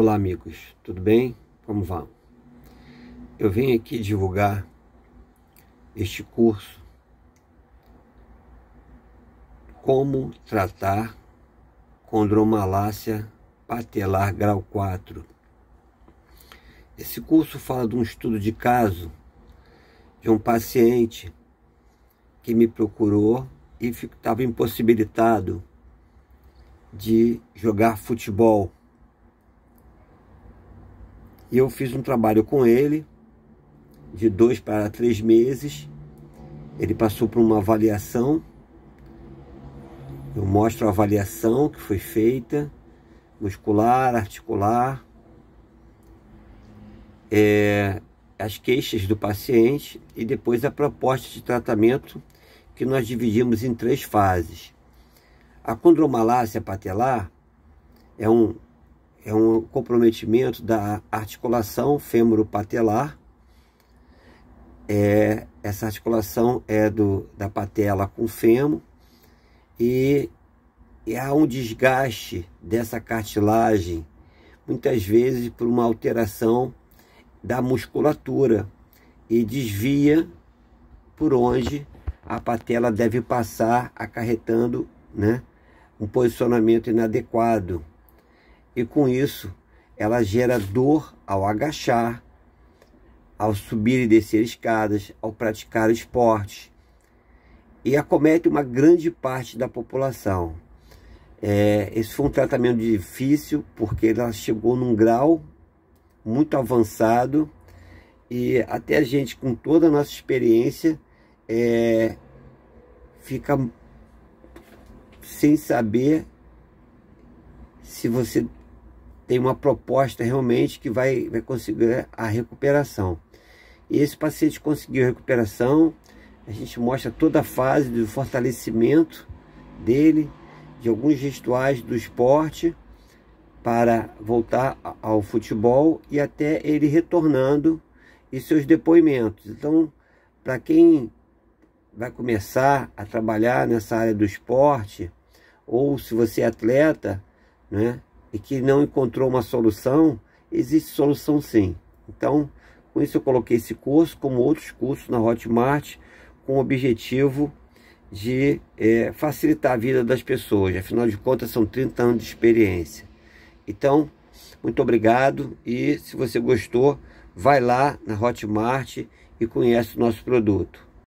Olá, amigos, tudo bem? Como vão? Eu venho aqui divulgar este curso Como tratar condromalácia patelar grau 4. Esse curso fala de um estudo de caso de um paciente que me procurou e estava impossibilitado de jogar futebol e eu fiz um trabalho com ele de dois para três meses. Ele passou por uma avaliação. Eu mostro a avaliação que foi feita, muscular, articular, é, as queixas do paciente e depois a proposta de tratamento que nós dividimos em três fases. A condromalácia patelar é um é um comprometimento da articulação fêmuro-patelar. É, essa articulação é do, da patela com fêmur e, e há um desgaste dessa cartilagem, muitas vezes por uma alteração da musculatura e desvia por onde a patela deve passar, acarretando né, um posicionamento inadequado e com isso ela gera dor ao agachar, ao subir e descer escadas, ao praticar esportes e acomete uma grande parte da população. É, esse foi um tratamento difícil porque ela chegou num grau muito avançado e até a gente, com toda a nossa experiência, é, fica sem saber se você tem uma proposta realmente que vai, vai conseguir a recuperação. E esse paciente conseguiu a recuperação, a gente mostra toda a fase do fortalecimento dele, de alguns gestuais do esporte para voltar ao futebol e até ele retornando e seus depoimentos. Então, para quem vai começar a trabalhar nessa área do esporte, ou se você é atleta, né, e que não encontrou uma solução, existe solução sim. Então, com isso eu coloquei esse curso, como outros cursos na Hotmart, com o objetivo de é, facilitar a vida das pessoas. Afinal de contas, são 30 anos de experiência. Então, muito obrigado e se você gostou, vai lá na Hotmart e conhece o nosso produto.